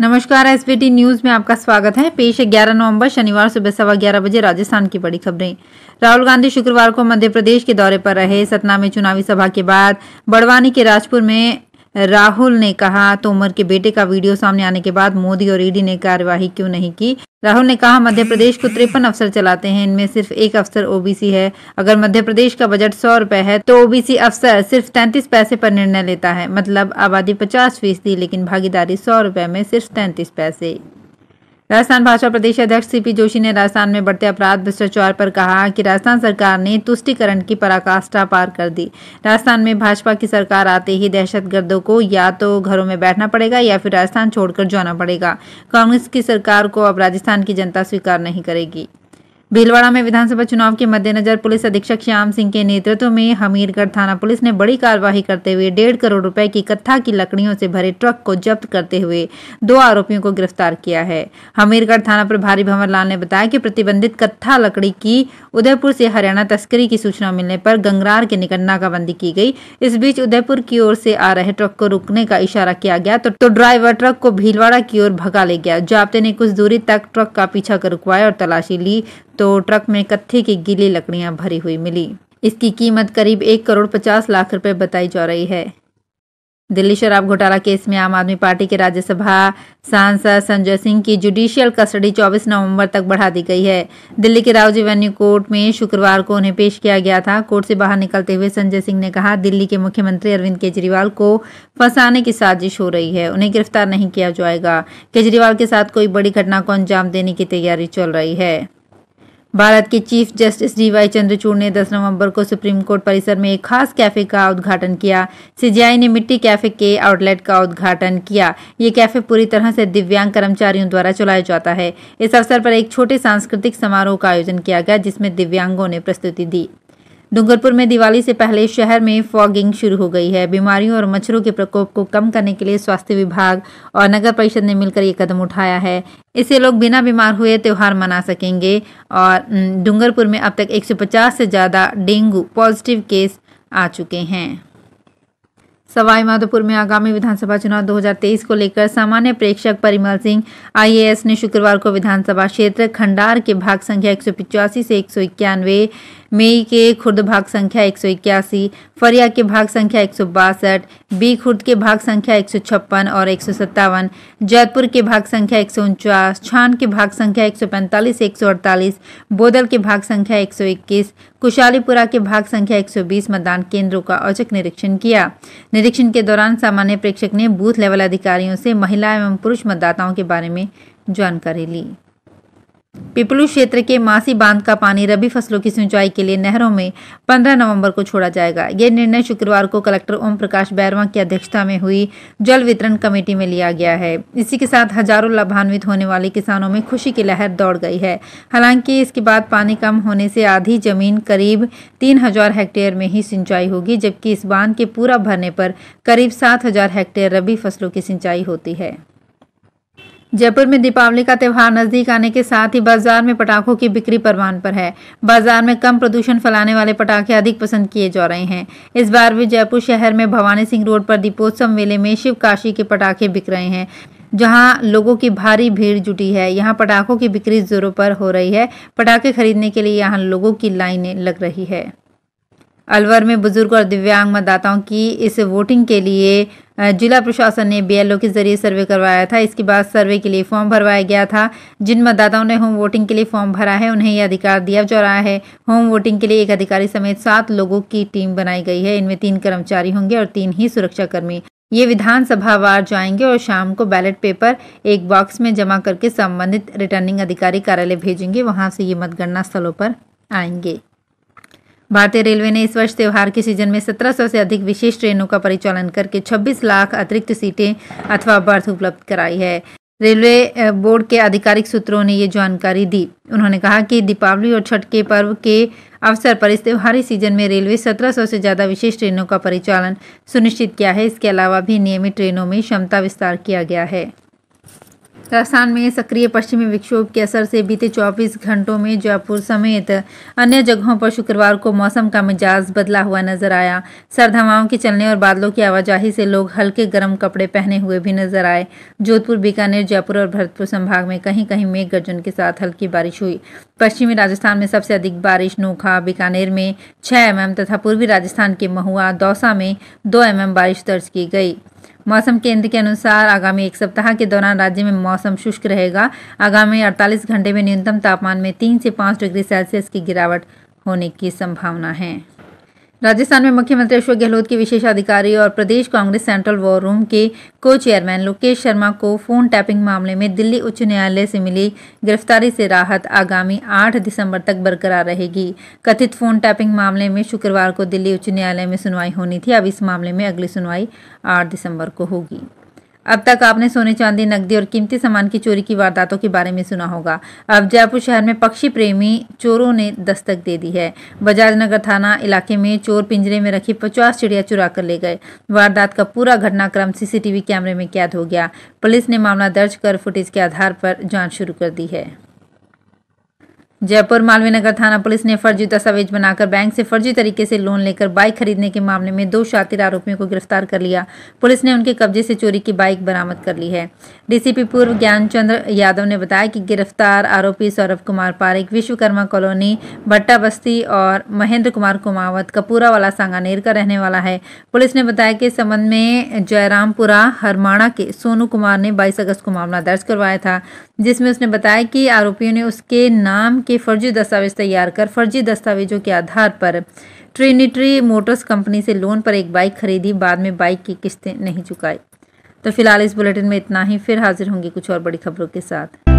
नमस्कार S news में आपका स्वागत है पेश है ग्यारह नवंबर शनिवार सुबह सवा ग्यारह बजे राजस्थान की बड़ी खबरें राहुल गांधी शुक्रवार को मध्य प्रदेश के दौरे पर रहे सतना में चुनावी सभा के बाद बड़वानी के राजपुर में राहुल ने कहा तोमर के बेटे का वीडियो सामने आने के बाद मोदी और ईडी ने कार्यवाही क्यों नहीं की राहुल ने कहा मध्य प्रदेश को तिरपन अफसर चलाते हैं इनमें सिर्फ एक अफसर ओबीसी है अगर मध्य प्रदेश का बजट सौ रुपए है तो ओबीसी अफसर सिर्फ तैंतीस पैसे पर निर्णय लेता है मतलब आबादी पचास फीसदी लेकिन भागीदारी सौ रुपए में सिर्फ तैंतीस पैसे राजस्थान भाजपा प्रदेश अध्यक्ष सीपी जोशी ने राजस्थान में बढ़ते अपराध भ्रष्टाचार पर कहा कि राजस्थान सरकार ने तुष्टिकरण की पराकाष्ठा पार कर दी राजस्थान में भाजपा की सरकार आते ही दहशतगर्दों को या तो घरों में बैठना पड़ेगा या फिर राजस्थान छोड़कर जाना पड़ेगा कांग्रेस की सरकार को अब राजस्थान की जनता स्वीकार नहीं करेगी भीलवाड़ा में विधानसभा चुनाव के मद्देनजर पुलिस अधीक्षक श्याम सिंह के नेतृत्व में हमीरगढ़ थाना पुलिस ने बड़ी कार्यवाही करते हुए डेढ़ करोड़ रुपए की कत्था की लकड़ियों से भरे ट्रक को जब्त करते हुए दो आरोपियों को गिरफ्तार किया है हमीरगढ़ थाना प्रभारी भंवर लाल ने बताया कि प्रतिबंधित कत्था लकड़ी की उदयपुर से हरियाणा तस्करी की सूचना मिलने पर गंगरार के निकट नाकाबंदी की गई इस बीच उदयपुर की ओर से आ रहे ट्रक को रुकने का इशारा किया गया तो, तो ड्राइवर ट्रक को भीलवाड़ा की ओर भगा ले गया जाप्ते ने कुछ दूरी तक ट्रक का पीछा कर रुकवाया और तलाशी ली तो ट्रक में कत्थे की गीली लकड़ियां भरी हुई मिली इसकी कीमत करीब एक करोड़ पचास लाख रुपए बताई जा रही है दिल्ली शराब घोटाला केस में आम आदमी पार्टी के राज्यसभा सांसद संजय सिंह की जुडिशियल कस्टडी 24 नवंबर तक बढ़ा दी गई है दिल्ली के राव एवेन्यू कोर्ट में शुक्रवार को उन्हें पेश किया गया था कोर्ट से बाहर निकलते हुए संजय सिंह ने कहा दिल्ली के मुख्यमंत्री अरविंद केजरीवाल को फंसाने की साजिश हो रही है उन्हें गिरफ्तार नहीं किया जाएगा केजरीवाल के साथ कोई बड़ी घटना को अंजाम देने की तैयारी चल रही है भारत के चीफ जस्टिस डीवाई चंद्रचूड़ ने 10 नवंबर को सुप्रीम कोर्ट परिसर में एक खास कैफे का उद्घाटन किया सीजीआई ने मिट्टी कैफे के आउटलेट का उद्घाटन किया ये कैफे पूरी तरह से दिव्यांग कर्मचारियों द्वारा चलाया जाता है इस अवसर पर एक छोटे सांस्कृतिक समारोह का आयोजन किया गया जिसमें दिव्यांगों ने प्रस्तुति दी डूंगरपुर में दिवाली से पहले शहर में फॉगिंग शुरू हो गई है बीमारियों और मच्छरों के प्रकोप को कम करने के लिए स्वास्थ्य विभाग और नगर परिषद ने मिलकर ये कदम उठाया है इससे लोग बिना बीमार हुए त्यौहार मना सकेंगे और डूंगरपुर में अब तक 150 से ज़्यादा डेंगू पॉजिटिव केस आ चुके हैं सवाई माधोपुर में आगामी विधानसभा चुनाव 2023 को लेकर सामान्य प्रेक्षक परिमल सिंह आईएएस ने शुक्रवार को विधानसभा क्षेत्र खंडार के भाग संख्या एक से एक मेई के खुर्द भाग संख्या एक सौ इक्यासी फरिया के भाग संख्या एक सौ बासठ बी खुर्द के भाग संख्या एक सौ छप्पन और एक सौ सत्तावन जयपुर के भाग संख्या एक सौ उनचास छान के भाग संख्या एक सौ पैंतालीस एक सौ अड़तालीस बोदल के भाग संख्या एक सौ इक्कीस कुशालीपुरा के भाग संख्या एक सौ बीस मतदान केंद्रों का औचक निरीक्षण किया निरीक्षण के दौरान सामान्य प्रेक्षक ने बूथ लेवल अधिकारियों से महिला एवं पुरुष मतदाताओं के बारे में जानकारी ली पिपलू क्षेत्र के मासी बांध का पानी रबी फसलों की सिंचाई के लिए नहरों में 15 नवंबर को छोड़ा जाएगा यह निर्णय शुक्रवार को कलेक्टर ओम प्रकाश बैरवा की अध्यक्षता में हुई जल वितरण कमेटी में लिया गया है इसी के साथ हजारों लाभान्वित होने वाले किसानों में खुशी की लहर दौड़ गई है हालांकि इसके बाद पानी कम होने से आधी जमीन करीब तीन हेक्टेयर में ही सिंचाई होगी जबकि इस बांध के पूरा भरने पर करीब सात हेक्टेयर रबी फसलों की सिंचाई होती है जयपुर में दीपावली का त्यौहार नजदीक आने के साथ ही बाजार में पटाखों की बिक्री परवान पर है बाजार में कम प्रदूषण फैलाने वाले पटाखे अधिक पसंद किए जा रहे हैं इस बार भी जयपुर शहर में भवानी सिंह रोड पर दीपोत्सव मेले में शिव काशी के पटाखे बिक रहे हैं जहां लोगों की भारी भीड़ जुटी है यहां पटाखों की बिक्री जोरों पर हो रही है पटाखे खरीदने के लिए यहां लोगों की लाइनें लग रही है अलवर में बुजुर्ग और दिव्यांग मतदाताओं की इस वोटिंग के लिए जिला प्रशासन ने बी के जरिए सर्वे करवाया था इसके बाद सर्वे के लिए फॉर्म भरवाया गया था जिन मतदाताओं ने होम वोटिंग के लिए फॉर्म भरा है उन्हें यह अधिकार दिया जा रहा है होम वोटिंग के लिए एक अधिकारी समेत सात लोगों की टीम बनाई गई है इनमें तीन कर्मचारी होंगे और तीन ही सुरक्षाकर्मी ये विधानसभा वार जाएंगे और शाम को बैलेट पेपर एक बॉक्स में जमा करके संबंधित रिटर्निंग अधिकारी कार्यालय भेजेंगे वहां से ये मतगणना स्थलों पर आएंगे भारतीय रेलवे ने इस वर्ष त्यौहार के सीजन में 1700 से अधिक विशेष ट्रेनों का परिचालन करके 26 लाख अतिरिक्त सीटें अथवा बर्थ उपलब्ध कराई है रेलवे बोर्ड के आधिकारिक सूत्रों ने ये जानकारी दी उन्होंने कहा कि दीपावली और छठ के पर्व के अवसर पर इस त्योहारी सीजन में रेलवे 1700 से ज़्यादा विशेष ट्रेनों का परिचालन सुनिश्चित किया है इसके अलावा भी नियमित ट्रेनों में क्षमता विस्तार किया गया है राजस्थान में सक्रिय पश्चिमी विक्षोभ के असर से बीते 24 घंटों में जयपुर समेत अन्य जगहों पर शुक्रवार को मौसम का मिजाज बदला हुआ नजर आया सर्द हवाओं के चलने और बादलों की आवाजाही से लोग हल्के गर्म कपड़े पहने हुए भी नजर आए जोधपुर बीकानेर जयपुर और भरतपुर संभाग में कहीं कहीं मेघ गर्जन के साथ हल्की बारिश हुई पश्चिमी राजस्थान में सबसे अधिक बारिश नोखा बीकानेर में छः एम तथा पूर्वी राजस्थान के महुआ दौसा में दो एम बारिश दर्ज की गई मौसम केंद्र के अनुसार आगामी एक सप्ताह के दौरान राज्य में मौसम शुष्क रहेगा आगामी 48 घंटे में न्यूनतम तापमान में तीन से पाँच डिग्री सेल्सियस की गिरावट होने की संभावना है राजस्थान में मुख्यमंत्री अशोक गहलोत के विशेष अधिकारी और प्रदेश कांग्रेस सेंट्रल वॉर रूम के को चेयरमैन लोकेश शर्मा को फोन टैपिंग मामले में दिल्ली उच्च न्यायालय से मिली गिरफ्तारी से राहत आगामी 8 दिसंबर तक बरकरार रहेगी कथित फोन टैपिंग मामले में शुक्रवार को दिल्ली उच्च न्यायालय में सुनवाई होनी थी अब इस मामले में अगली सुनवाई आठ दिसंबर को होगी अब तक आपने सोने चांदी नकदी और कीमती सामान की चोरी की वारदातों के बारे में सुना होगा अब जयपुर शहर में पक्षी प्रेमी चोरों ने दस्तक दे दी है बजाज नगर थाना इलाके में चोर पिंजरे में रखी पचास चिड़िया चुरा कर ले गए वारदात का पूरा घटनाक्रम सीसीटीवी कैमरे में कैद हो गया पुलिस ने मामला दर्ज कर फुटेज के आधार पर जाँच शुरू कर दी है जयपुर मालवीय नगर थाना पुलिस ने फर्जी दस्तावेज बनाकर बैंक से फर्जी तरीके से लोन लेकर बाइक खरीदने के मामले में दो शातिर आरोपियों को गिरफ्तार कर लिया पुलिस ने उनके कब्जे से चोरी की बाइक बरामद कर ली है डीसीपी पूर्व ज्ञानचंद्र यादव ने बताया कि गिरफ्तार आरोपी सौरभ कुमार पारिक विश्वकर्मा कॉलोनी भट्टा बस्ती और महेंद्र कुमार कुमावत कपूरा वाला सांगानेर का रहने वाला है पुलिस ने बताया कि इस संबंध में जयरामपुरा हरमाणा के सोनू कुमार ने बाईस अगस्त को मामला दर्ज करवाया था जिसमें उसने बताया कि आरोपियों ने उसके नाम के फर्जी दस्तावेज तैयार कर फर्जी दस्तावेजों के आधार पर ट्रिनिट्री मोटर्स कंपनी से लोन पर एक बाइक खरीदी बाद में बाइक की किस्तें नहीं चुकाई तो फिलहाल इस बुलेटिन में इतना ही फिर हाजिर होंगी कुछ और बड़ी खबरों के साथ